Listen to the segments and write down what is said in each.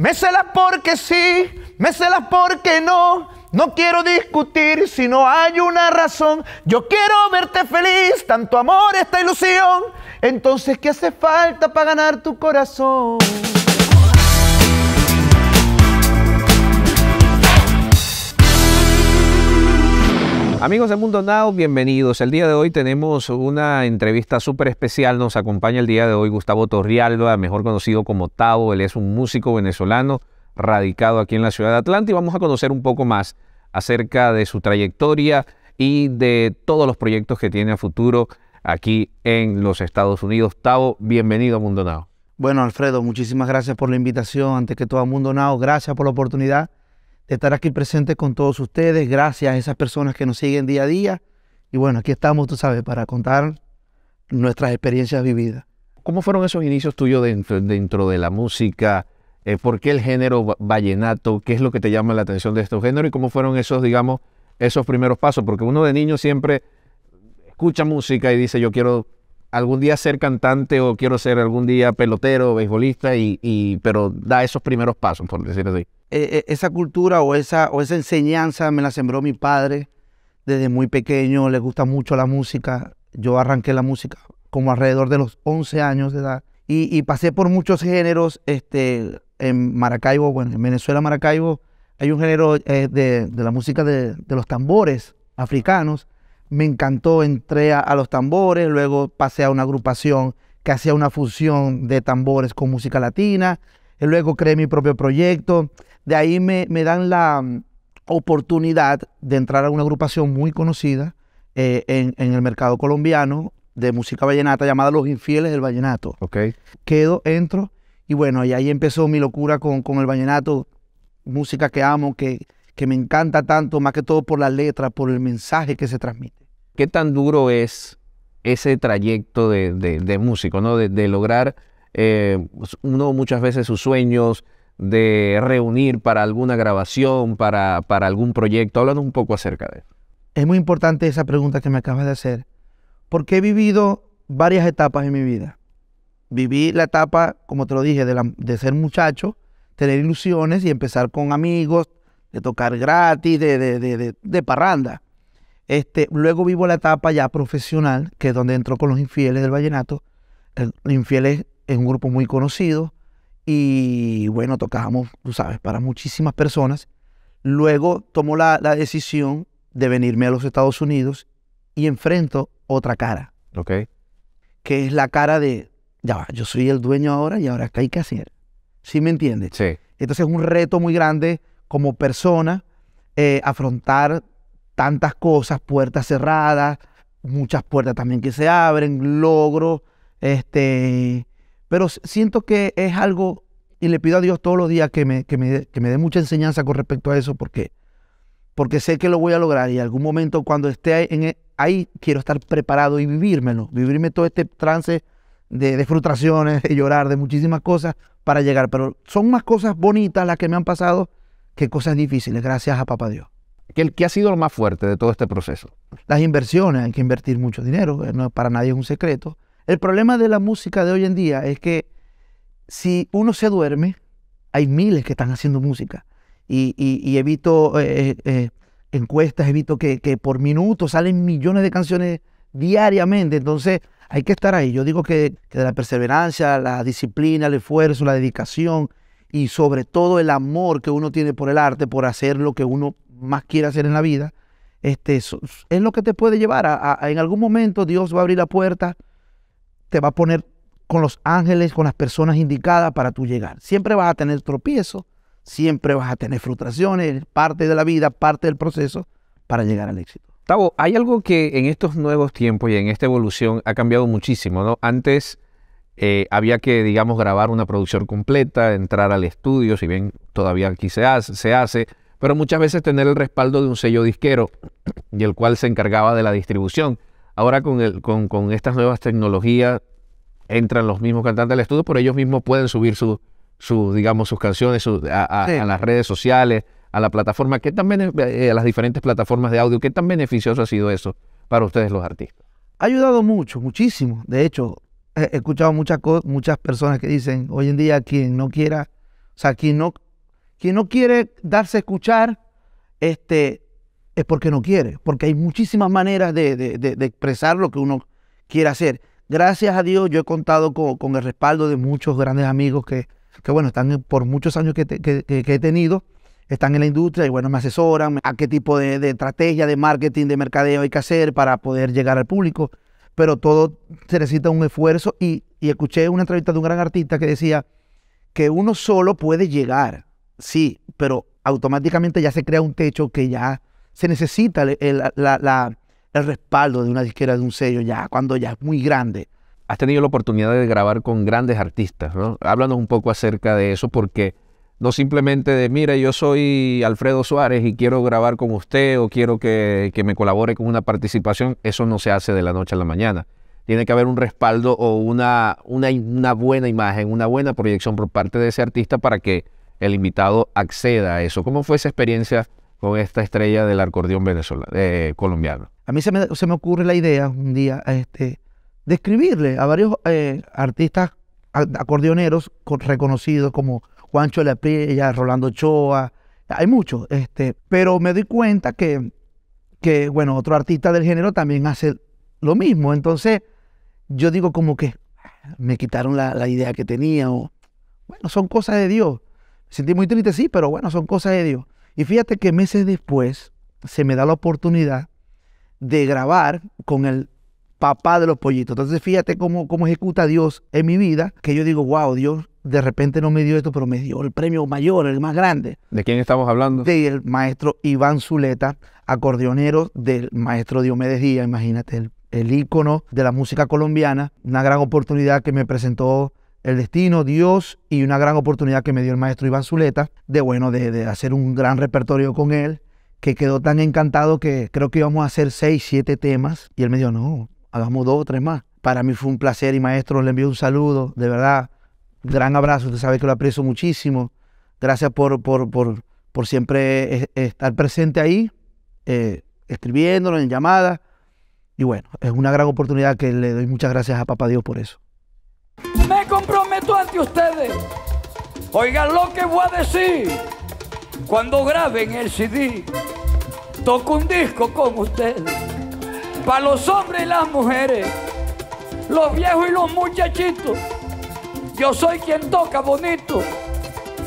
Mésela porque sí, mésela porque no. No quiero discutir si no hay una razón. Yo quiero verte feliz, tanto amor, esta ilusión. Entonces, ¿qué hace falta para ganar tu corazón? Amigos de Mundo Now, bienvenidos. El día de hoy tenemos una entrevista súper especial. Nos acompaña el día de hoy Gustavo Torrialba, mejor conocido como Tavo. Él es un músico venezolano radicado aquí en la ciudad de Atlanta y vamos a conocer un poco más acerca de su trayectoria y de todos los proyectos que tiene a futuro aquí en los Estados Unidos. Tavo, bienvenido a Mundo Now. Bueno, Alfredo, muchísimas gracias por la invitación. Antes que todo, a Mundo Now, gracias por la oportunidad estar aquí presente con todos ustedes. Gracias a esas personas que nos siguen día a día. Y bueno, aquí estamos, tú sabes, para contar nuestras experiencias vividas. ¿Cómo fueron esos inicios tuyos dentro, dentro de la música? Eh, ¿Por qué el género vallenato? ¿Qué es lo que te llama la atención de estos géneros? ¿Y cómo fueron esos, digamos, esos primeros pasos? Porque uno de niño siempre escucha música y dice, yo quiero algún día ser cantante o quiero ser algún día pelotero, beisbolista, y, pero da esos primeros pasos, por decirlo así. E, e, esa cultura o esa, o esa enseñanza me la sembró mi padre desde muy pequeño, le gusta mucho la música. Yo arranqué la música como alrededor de los 11 años de edad y, pasé por muchos géneros. Este, en Maracaibo, bueno, en Venezuela, Maracaibo, hay un género eh, de, de, la música de, de los tambores africanos me encantó, entré a, los tambores, luego pasé a una agrupación que hacía una fusión de tambores con música latina, luego creé mi propio proyecto, de ahí me, dan la mm, oportunidad de entrar a una agrupación muy conocida eh, en, el mercado colombiano de música vallenata llamada Los Infieles del Vallenato. Okay. Quedo, entro y bueno, y ahí empezó mi locura con, con el vallenato, música que amo, que, que me encanta tanto, más que todo por la letra, por el mensaje que se transmite. ¿Qué tan duro es ese trayecto de, de, músico, ¿no? de, lograr eh, pues, uno muchas veces sus sueños, de reunir para alguna grabación, para, para algún proyecto? Háblanos un poco acerca de eso. Es muy importante esa pregunta que me acabas de hacer, porque he vivido varias etapas en mi vida. Viví la etapa, como te lo dije, de, de ser muchacho, tener ilusiones y empezar con amigos, de tocar gratis, de, de, de, de parranda. Este, luego vivo la etapa ya profesional, que es donde entró con los infieles del vallenato. los infieles es un grupo muy conocido y bueno, tocábamos, tú sabes, para muchísimas personas. Luego tomo la, decisión de venirme a los Estados Unidos y enfrento otra cara. Ok. Que es la cara de, ya va, yo soy el dueño ahora y ahora qué hay que hacer. ¿Sí me entiendes? Sí. Entonces es un reto muy grande como persona eh, afrontar tantas cosas, puertas cerradas, muchas puertas también que se abren, logro, este, pero siento que es algo, y le pido a Dios todos los días que me, me, dé mucha enseñanza con respecto a eso, porque, porque sé que lo voy a lograr y algún momento cuando esté e, ahí, quiero estar preparado y vivírmelo, vivirme todo este trance de, de, frustraciones, de llorar, de muchísimas cosas para llegar, pero son más cosas bonitas las que me han pasado qué cosas difíciles, gracias a papá Dios. ¿Qué, ha sido lo más fuerte de todo este proceso? Las inversiones, hay que invertir mucho dinero, eh, no, para nadie es un secreto. El problema de la música de hoy en día es que si uno se duerme, hay miles que están haciendo música. Y, y, y evito eh, eh, encuestas, evito que, que, por minuto salen millones de canciones diariamente. Entonces hay que estar ahí. Yo digo que de la perseverancia, la disciplina, el esfuerzo, la dedicación, y sobre todo el amor que uno tiene por el arte, por hacer lo que uno más quiere hacer en la vida, este, es lo que te puede llevar a, en algún momento Dios va a abrir la puerta, te va a poner con los ángeles, con las personas indicadas para tu llegar. Siempre vas a tener tropiezos, siempre vas a tener frustraciones, parte de la vida, parte del proceso para llegar al éxito. Tavo, hay algo que en estos nuevos tiempos y en esta evolución ha cambiado muchísimo, ¿no? Antes eh, había que, digamos, grabar una producción completa, entrar al estudio, si bien todavía aquí se hace, se hace, pero muchas veces tener el respaldo de un sello disquero y el cual se encargaba de la distribución. Ahora con, el, con, estas nuevas tecnologías entran los mismos cantantes al estudio, pero ellos mismos pueden subir digamos, sus canciones a, las redes sociales, a la plataforma, que también eh, a las diferentes plataformas de audio. ¿Qué tan beneficioso ha sido eso para ustedes los artistas? Ha ayudado mucho, muchísimo. De hecho, he escuchado muchas, muchas personas que dicen, hoy en día quien no quiera, o sea, quien no, quien no quiere darse a escuchar, este, es porque no quiere, porque hay muchísimas maneras de, de, expresar lo que uno quiere hacer. Gracias a Dios yo he contado con, el respaldo de muchos grandes amigos que, que bueno, están por muchos años que, que, he tenido, están en la industria y bueno, me asesoran a qué tipo de, de, estrategia de marketing, de mercadeo hay que hacer para poder llegar al público pero todo se necesita un esfuerzo y, escuché una entrevista de un gran artista que decía que uno solo puede llegar, sí, pero automáticamente ya se crea un techo que ya se necesita el, la, el respaldo de una disquera, de un sello, ya cuando ya es muy grande has tenido la oportunidad de grabar con grandes artistas, ¿no? Háblanos un poco acerca de eso porque no simplemente de, mire, yo soy Alfredo Suárez y quiero grabar con usted o quiero que, me colabore con una participación. Eso no se hace de la noche a la mañana. Tiene que haber un respaldo o una, una, buena imagen, una buena proyección por parte de ese artista para que el invitado acceda a eso. ¿Cómo fue esa experiencia con esta estrella del acordeón venezolano, eh, colombiano? A mí se me, se me, ocurre la idea un día este, de escribirle a varios eh, artistas acordeoneros reconocidos como Juancho La ella Rolando Choa, hay muchos, este, pero me doy cuenta que, que, bueno, otro artista del género también hace lo mismo, entonces yo digo como que ah, me quitaron la, idea que tenía, o bueno, son cosas de Dios, sentí muy triste, sí, pero bueno, son cosas de Dios. Y fíjate que meses después se me da la oportunidad de grabar con el papá de los pollitos. Entonces fíjate cómo, cómo ejecuta Dios en mi vida, que yo digo, wow, Dios de repente no me dio esto, pero me dio el premio mayor, el más grande. ¿De quién estamos hablando? el maestro Iván Zuleta, acordeonero del maestro Diomedes Díaz, imagínate, el, icono ícono de la música colombiana, una gran oportunidad que me presentó el destino, Dios y una gran oportunidad que me dio el maestro Iván Zuleta de, bueno, de, hacer un gran repertorio con él, que quedó tan encantado que creo que íbamos a hacer seis, siete temas y él me dijo, no, hagamos dos o tres más. Para mí fue un placer y maestro, le envío un saludo, de verdad, gran abrazo, usted sabe que lo aprecio muchísimo. Gracias por, siempre e, estar presente ahí, eh, escribiéndolo en llamada Y bueno, es una gran oportunidad que le doy muchas gracias a Papá Dios por eso. Me comprometo ante ustedes. Oigan lo que voy a decir. Cuando graben el CD, toco un disco con ustedes. Para los hombres y las mujeres, los viejos y los muchachitos yo soy quien toca bonito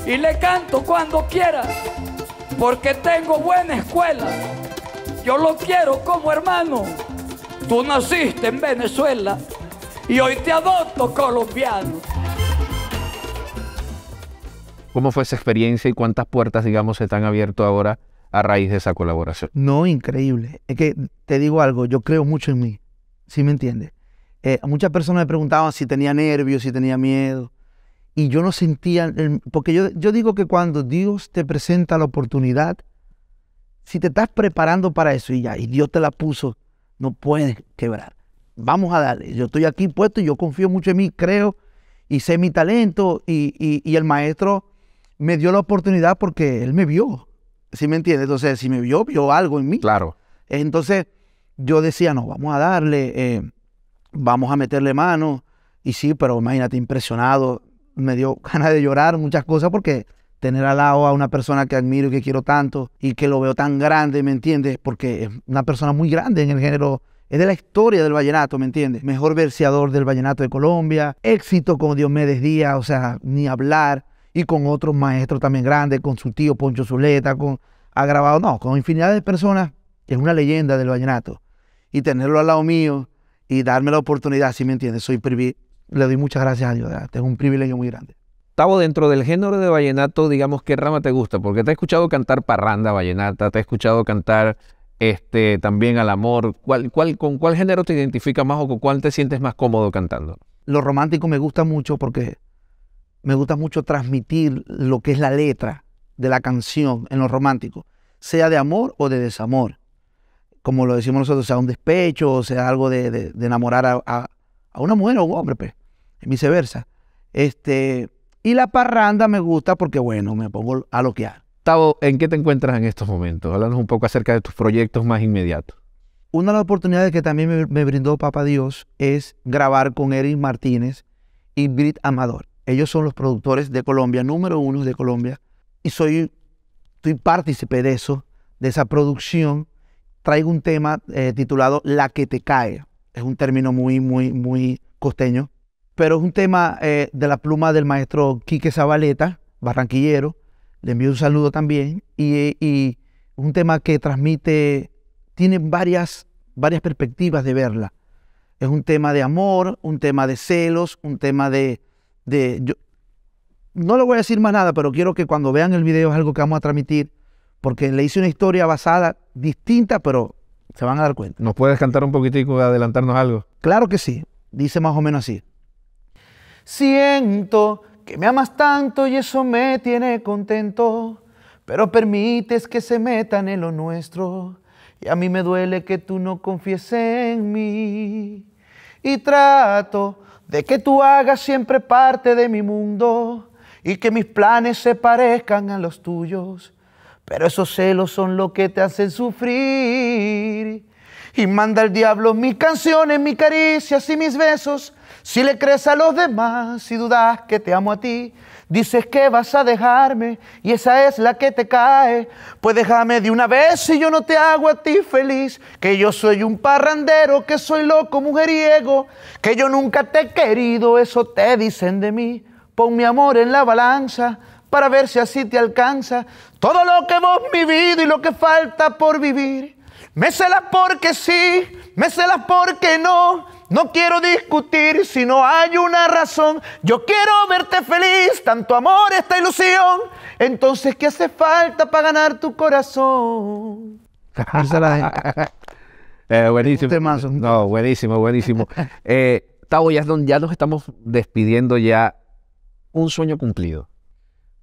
y le canto cuando quiera, porque tengo buena escuela. Yo lo quiero como hermano. Tú naciste en Venezuela y hoy te adopto colombiano. ¿Cómo fue esa experiencia y cuántas puertas, digamos, se están abiertas ahora a raíz de esa colaboración? No, increíble. Es que te digo algo, yo creo mucho en mí, ¿sí me entiendes? Eh, muchas personas me preguntaban si tenía nervios, si tenía miedo. Y yo no sentía, porque yo, digo que cuando Dios te presenta la oportunidad, si te estás preparando para eso y ya, y Dios te la puso, no puedes quebrar. Vamos a darle. Yo estoy aquí puesto y yo confío mucho en mí, creo y sé mi talento. Y, el maestro me dio la oportunidad porque él me vio. ¿Sí me entiendes? Entonces, si me vio, vio algo en mí. Claro. Entonces, yo decía, no, vamos a darle. Eh, vamos a meterle mano. Y sí, pero imagínate, impresionado, me dio ganas de llorar, muchas cosas, porque tener al lado a una persona que admiro y que quiero tanto y que lo veo tan grande, ¿me entiendes? Porque es una persona muy grande en el género, es de la historia del vallenato, ¿me entiendes? Mejor verseador del vallenato de Colombia, éxito con Diomedes Díaz, o sea, ni hablar, y con otros maestros también grandes, con su tío Poncho Zuleta, con, ha grabado, no, con infinidad de personas, es una leyenda del vallenato. Y tenerlo al lado mío, y darme la oportunidad, si me entiendes, soy le doy muchas gracias a Dios, es un privilegio muy grande. Tavo, dentro del género de vallenato, digamos, ¿qué rama te gusta? Porque te he escuchado cantar parranda vallenata, te he escuchado cantar este, también al amor. ¿Cuál, cuál, ¿Con cuál género te identificas más o con cuál te sientes más cómodo cantando? Lo romántico me gusta mucho porque me gusta mucho transmitir lo que es la letra de la canción en lo romántico, sea de amor o de desamor como lo decimos nosotros, sea un despecho, o sea algo de, enamorar a, a, una mujer o un hombre, pues, y viceversa. Este, y la parranda me gusta porque, bueno, me pongo a loquear. Tavo, ¿en qué te encuentras en estos momentos? Háblanos un poco acerca de tus proyectos más inmediatos. Una de las oportunidades que también me, brindó Papá Dios es grabar con Eric Martínez y Brit Amador. Ellos son los productores de Colombia, número uno de Colombia, y soy, estoy partícipe de eso, de esa producción traigo un tema eh, titulado La que te cae. Es un término muy, muy, muy costeño, pero es un tema eh, de la pluma del maestro Quique Zabaleta, barranquillero. Le envío un saludo también. Y, y un tema que transmite, tiene varias, varias perspectivas de verla. Es un tema de amor, un tema de celos, un tema de... de no le voy a decir más nada, pero quiero que cuando vean el video es algo que vamos a transmitir porque le hice una historia basada distinta, pero se van a dar cuenta. ¿Nos puedes cantar un poquitico, adelantarnos algo? Claro que sí, dice más o menos así. Siento que me amas tanto y eso me tiene contento, pero permites que se metan en lo nuestro y a mí me duele que tú no confieses en mí. Y trato de que tú hagas siempre parte de mi mundo y que mis planes se parezcan a los tuyos pero esos celos son lo que te hacen sufrir. Y manda el diablo mis canciones, mis caricias y mis besos. Si le crees a los demás, y dudas que te amo a ti, dices que vas a dejarme y esa es la que te cae. Pues déjame de una vez si yo no te hago a ti feliz, que yo soy un parrandero, que soy loco, mujeriego, que yo nunca te he querido, eso te dicen de mí. Pon mi amor en la balanza, para ver si así te alcanza todo lo que hemos vivido y lo que falta por vivir. Méselas porque sí, celas porque no. No quiero discutir si no hay una razón. Yo quiero verte feliz, tanto amor, esta ilusión. Entonces, ¿qué hace falta para ganar tu corazón? eh, buenísimo. Este no, buenísimo, buenísimo. Eh, ya nos estamos despidiendo ya. Un sueño cumplido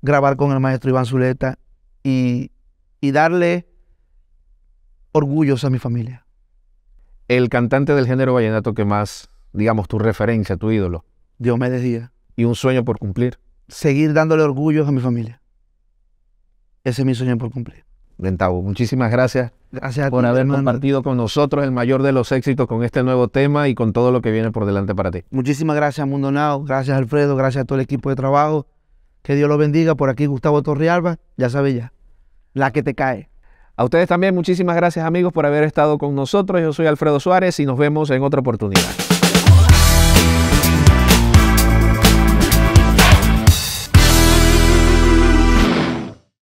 grabar con el maestro Iván Zuleta y, darle orgullos a mi familia. El cantante del género vallenato que más, digamos, tu referencia, tu ídolo. Dios me decía. Y un sueño por cumplir. Seguir dándole orgullos a mi familia. Ese es mi sueño por cumplir. Ventavo. muchísimas gracias, por haber compartido con nosotros el mayor de los éxitos con este nuevo tema y con todo lo que viene por delante para ti. Muchísimas gracias, Mundo Now. Gracias, Alfredo. Gracias a todo el equipo de trabajo. Que Dios lo bendiga. Por aquí Gustavo Torrealba, ya sabe ya, la que te cae. A ustedes también muchísimas gracias amigos por haber estado con nosotros. Yo soy Alfredo Suárez y nos vemos en otra oportunidad.